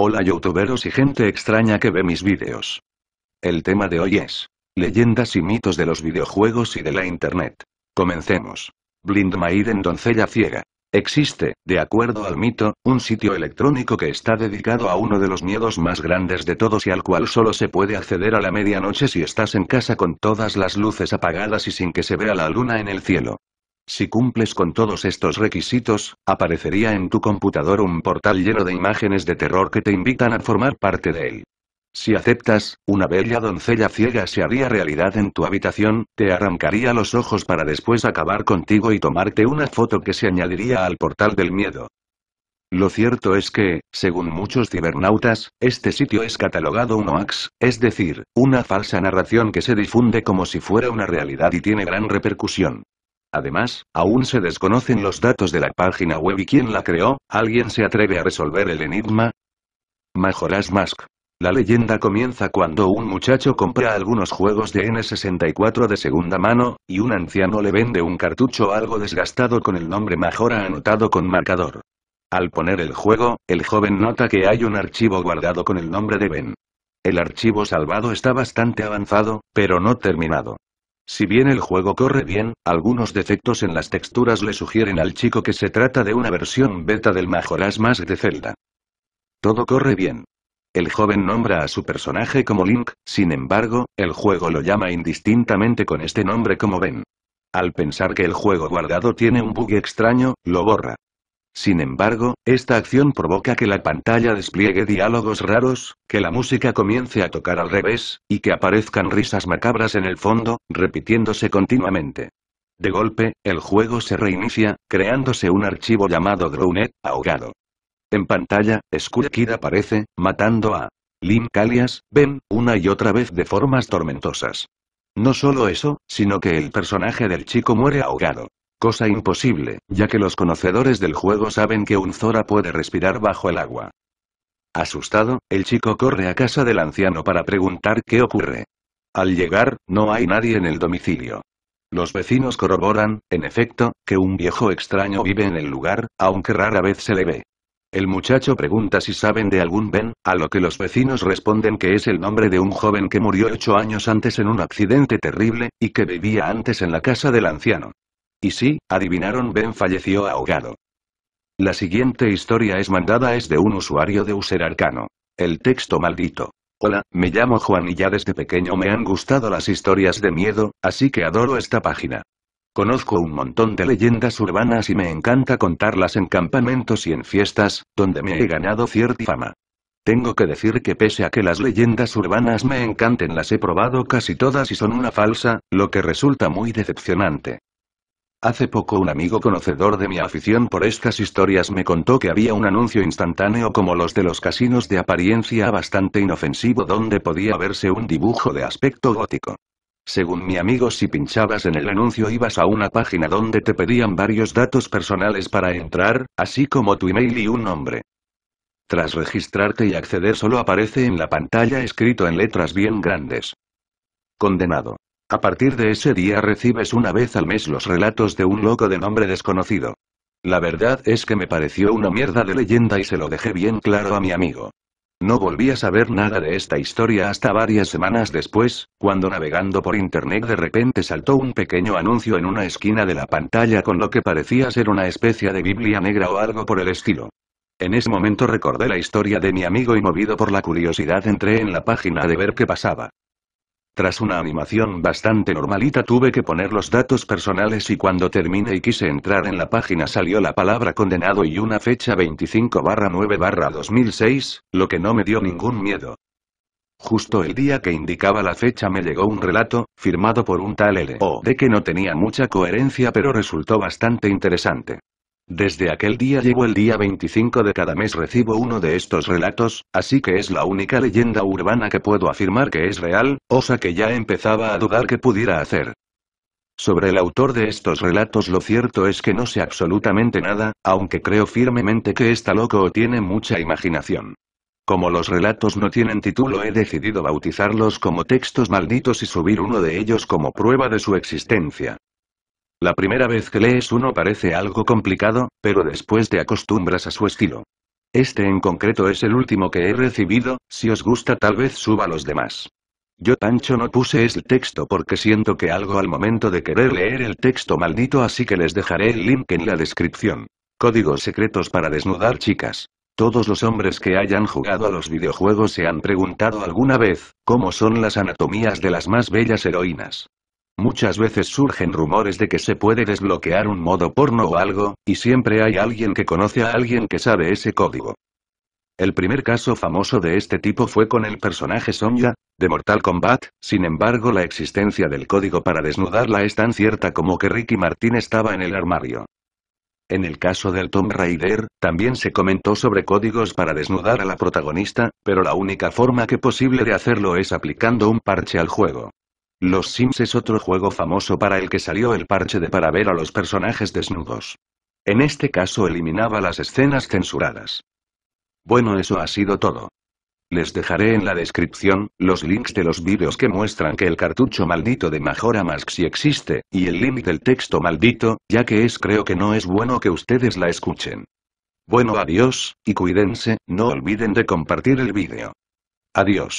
Hola youtuberos y gente extraña que ve mis vídeos. El tema de hoy es leyendas y mitos de los videojuegos y de la internet. Comencemos. Blind Maiden Doncella Ciega. Existe, de acuerdo al mito, un sitio electrónico que está dedicado a uno de los miedos más grandes de todos y al cual solo se puede acceder a la medianoche si estás en casa con todas las luces apagadas y sin que se vea la luna en el cielo. Si cumples con todos estos requisitos, aparecería en tu computador un portal lleno de imágenes de terror que te invitan a formar parte de él. Si aceptas, una bella doncella ciega se haría realidad en tu habitación, te arrancaría los ojos para después acabar contigo y tomarte una foto que se añadiría al portal del miedo. Lo cierto es que, según muchos cibernautas, este sitio es catalogado un hoax, es decir, una falsa narración que se difunde como si fuera una realidad y tiene gran repercusión. Además, aún se desconocen los datos de la página web y quién la creó, ¿alguien se atreve a resolver el enigma? Majora's Mask. La leyenda comienza cuando un muchacho compra algunos juegos de N64 de segunda mano, y un anciano le vende un cartucho algo desgastado con el nombre Majora anotado con marcador. Al poner el juego, el joven nota que hay un archivo guardado con el nombre de Ben. El archivo salvado está bastante avanzado, pero no terminado. Si bien el juego corre bien, algunos defectos en las texturas le sugieren al chico que se trata de una versión beta del Majora's Mask de Zelda. Todo corre bien. El joven nombra a su personaje como Link, sin embargo, el juego lo llama indistintamente con este nombre como Ben. Al pensar que el juego guardado tiene un bug extraño, lo borra. Sin embargo, esta acción provoca que la pantalla despliegue diálogos raros, que la música comience a tocar al revés, y que aparezcan risas macabras en el fondo, repitiéndose continuamente. De golpe, el juego se reinicia, creándose un archivo llamado Drunet, ahogado. En pantalla, Skull Kid aparece, matando a Lim Calias, Ben, una y otra vez de formas tormentosas. No solo eso, sino que el personaje del chico muere ahogado. Cosa imposible, ya que los conocedores del juego saben que un Zora puede respirar bajo el agua. Asustado, el chico corre a casa del anciano para preguntar qué ocurre. Al llegar, no hay nadie en el domicilio. Los vecinos corroboran, en efecto, que un viejo extraño vive en el lugar, aunque rara vez se le ve. El muchacho pregunta si saben de algún Ben, a lo que los vecinos responden que es el nombre de un joven que murió ocho años antes en un accidente terrible, y que vivía antes en la casa del anciano. Y sí, adivinaron Ben falleció ahogado. La siguiente historia es mandada es de un usuario de User Arcano. El texto maldito. Hola, me llamo Juan y ya desde pequeño me han gustado las historias de miedo, así que adoro esta página. Conozco un montón de leyendas urbanas y me encanta contarlas en campamentos y en fiestas, donde me he ganado cierta fama. Tengo que decir que pese a que las leyendas urbanas me encanten las he probado casi todas y son una falsa, lo que resulta muy decepcionante. Hace poco un amigo conocedor de mi afición por estas historias me contó que había un anuncio instantáneo como los de los casinos de apariencia bastante inofensivo donde podía verse un dibujo de aspecto gótico. Según mi amigo si pinchabas en el anuncio ibas a una página donde te pedían varios datos personales para entrar, así como tu email y un nombre. Tras registrarte y acceder solo aparece en la pantalla escrito en letras bien grandes. Condenado. A partir de ese día recibes una vez al mes los relatos de un loco de nombre desconocido. La verdad es que me pareció una mierda de leyenda y se lo dejé bien claro a mi amigo. No volví a saber nada de esta historia hasta varias semanas después, cuando navegando por internet de repente saltó un pequeño anuncio en una esquina de la pantalla con lo que parecía ser una especie de Biblia negra o algo por el estilo. En ese momento recordé la historia de mi amigo y movido por la curiosidad entré en la página de ver qué pasaba. Tras una animación bastante normalita tuve que poner los datos personales y cuando terminé y quise entrar en la página salió la palabra condenado y una fecha 25 9 2006, lo que no me dio ningún miedo. Justo el día que indicaba la fecha me llegó un relato, firmado por un tal L.O. de que no tenía mucha coherencia pero resultó bastante interesante. Desde aquel día llevo el día 25 de cada mes recibo uno de estos relatos, así que es la única leyenda urbana que puedo afirmar que es real, cosa que ya empezaba a dudar que pudiera hacer. Sobre el autor de estos relatos lo cierto es que no sé absolutamente nada, aunque creo firmemente que está loco o tiene mucha imaginación. Como los relatos no tienen título, he decidido bautizarlos como textos malditos y subir uno de ellos como prueba de su existencia. La primera vez que lees uno parece algo complicado, pero después te acostumbras a su estilo. Este en concreto es el último que he recibido, si os gusta tal vez suba los demás. Yo tancho no puse el este texto porque siento que algo al momento de querer leer el texto maldito así que les dejaré el link en la descripción. Códigos secretos para desnudar chicas. Todos los hombres que hayan jugado a los videojuegos se han preguntado alguna vez, ¿cómo son las anatomías de las más bellas heroínas? Muchas veces surgen rumores de que se puede desbloquear un modo porno o algo, y siempre hay alguien que conoce a alguien que sabe ese código. El primer caso famoso de este tipo fue con el personaje Sonja, de Mortal Kombat, sin embargo la existencia del código para desnudarla es tan cierta como que Ricky Martin estaba en el armario. En el caso del Tomb Raider, también se comentó sobre códigos para desnudar a la protagonista, pero la única forma que posible de hacerlo es aplicando un parche al juego. Los Sims es otro juego famoso para el que salió el parche de para ver a los personajes desnudos. En este caso eliminaba las escenas censuradas. Bueno, eso ha sido todo. Les dejaré en la descripción los links de los vídeos que muestran que el cartucho maldito de Majora Mask si existe, y el link del texto maldito, ya que es creo que no es bueno que ustedes la escuchen. Bueno adiós, y cuídense, no olviden de compartir el vídeo. Adiós.